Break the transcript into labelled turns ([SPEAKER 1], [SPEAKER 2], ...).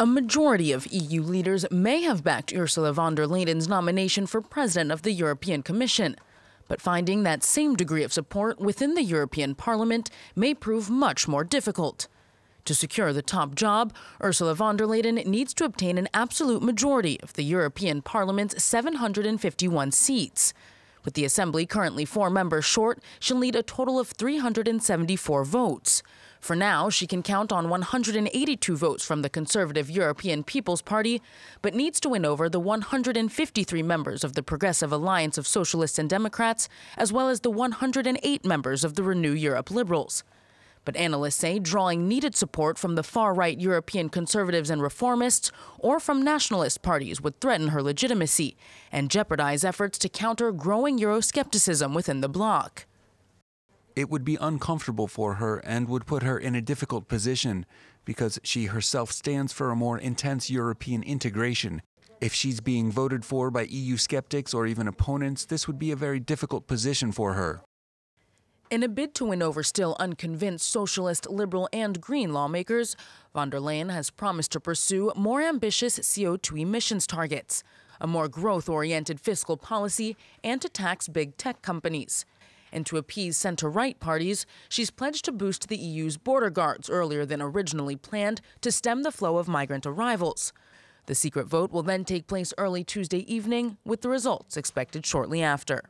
[SPEAKER 1] a majority of EU leaders may have backed Ursula von der Leyen's nomination for president of the European Commission, but finding that same degree of support within the European Parliament may prove much more difficult. To secure the top job, Ursula von der Leyen needs to obtain an absolute majority of the European Parliament's 751 seats. With the Assembly currently four members short, she'll need a total of 374 votes. For now, she can count on 182 votes from the Conservative European People's Party, but needs to win over the 153 members of the Progressive Alliance of Socialists and Democrats, as well as the 108 members of the Renew Europe Liberals. But analysts say drawing needed support from the far right European conservatives and reformists or from nationalist parties would threaten her legitimacy and jeopardize efforts to counter growing Euroscepticism within the bloc. It would be
[SPEAKER 2] uncomfortable for her and would put her in a difficult position because she herself stands for a more intense European integration. If she's being voted for by EU skeptics or even opponents, this would be a very difficult position for her.
[SPEAKER 1] In a bid to win over still unconvinced socialist, liberal, and green lawmakers, von der Leyen has promised to pursue more ambitious CO2 emissions targets, a more growth oriented fiscal policy, and to tax big tech companies. And to appease center right parties, she's pledged to boost the EU's border guards earlier than originally planned to stem the flow of migrant arrivals. The secret vote will then take place early Tuesday evening, with the results expected shortly after.